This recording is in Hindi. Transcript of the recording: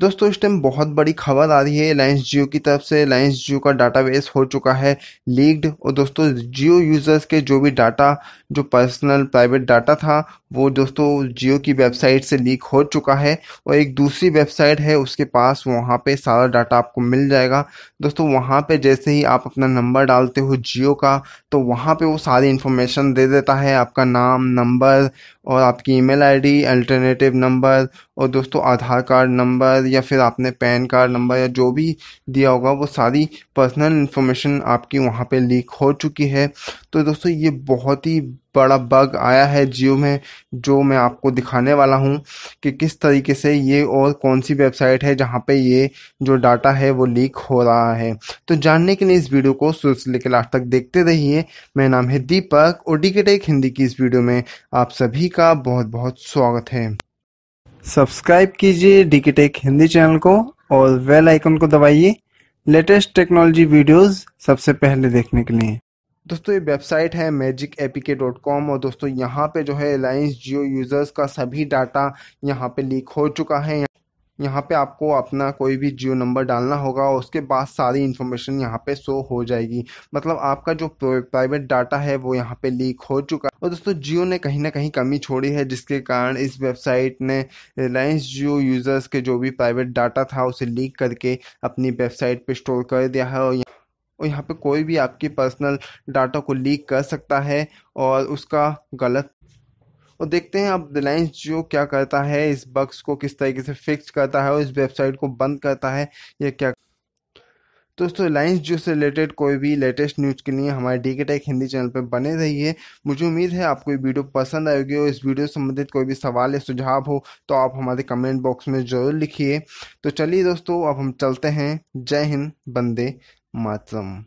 दोस्तों इस टाइम बहुत बड़ी खबर आ रही है रिलायंस जियो की तरफ से रिलायंस जियो का डाटाबेस हो चुका है लीक्ड और दोस्तों जियो यूज़र्स के जो भी डाटा जो पर्सनल प्राइवेट डाटा था वो दोस्तों जियो की वेबसाइट से लीक हो चुका है और एक दूसरी वेबसाइट है उसके पास वहाँ पे सारा डाटा आपको मिल जाएगा दोस्तों वहाँ पे जैसे ही आप अपना नंबर डालते हो जियो का तो वहाँ पे वो सारी इन्फॉर्मेशन दे देता है आपका नाम नंबर और आपकी ईमेल आईडी अल्टरनेटिव नंबर और दोस्तों आधार कार्ड नंबर या फिर आपने पैन कार्ड नंबर या जो भी दिया होगा वो सारी पर्सनल इन्फॉर्मेशन आपकी वहाँ पर लीक हो चुकी है तो दोस्तों ये बहुत ही बड़ा बग आया है जियो में जो मैं आपको दिखाने वाला हूँ कि किस तरीके से ये और कौन सी वेबसाइट है जहाँ पे ये जो डाटा है वो लीक हो रहा है तो जानने के लिए इस वीडियो को शुरू से लेकर लास्ट तक देखते रहिए मेरा नाम है दीपक और डी टेक हिंदी की इस वीडियो में आप सभी का बहुत बहुत स्वागत है सब्सक्राइब कीजिए डी टेक हिंदी चैनल को और वेल आइकन को दबाइए लेटेस्ट टेक्नोलॉजी वीडियोज सबसे पहले देखने के लिए दोस्तों ये वेबसाइट है magic AP K dot com और दोस्तों यहाँ पे जो है अलायंस जियो यूज़र्स का सभी डाटा यहाँ पे लीक हो चुका है यहाँ पे आपको अपना कोई भी जियो नंबर डालना होगा और उसके बाद सारी इन्फॉर्मेशन यहाँ पे शो हो जाएगी मतलब आपका जो प्राइवेट डाटा है वो यहाँ पे लीक हो चुका है और दोस्तों जियो ने कहीं ना कहीं कमी छोड़ी है जिसके कारण इस वेबसाइट ने रिलायंस जियो यूज़र्स के जो भी प्राइवेट डाटा था उसे लीक करके अपनी वेबसाइट पर स्टोर कर दिया है और और यहाँ पे कोई भी आपकी पर्सनल डाटा को लीक कर सकता है और उसका गलत और देखते हैं अब रिलायंस जियो क्या करता है इस बग्स को किस तरीके से फिक्स करता है और इस वेबसाइट को बंद करता है या क्या दोस्तों रिलायंस जियो से रिलेटेड कोई भी लेटेस्ट न्यूज़ के लिए हमारे डी के टेक हिंदी चैनल पर बने रहिए मुझे उम्मीद है आपको ये वीडियो पसंद आएगी और इस वीडियो से संबंधित कोई भी सवाल या सुझाव हो तो आप हमारे कमेंट बॉक्स में ज़रूर लिखिए तो चलिए दोस्तों अब हम चलते हैं जय हिंद बंदे матом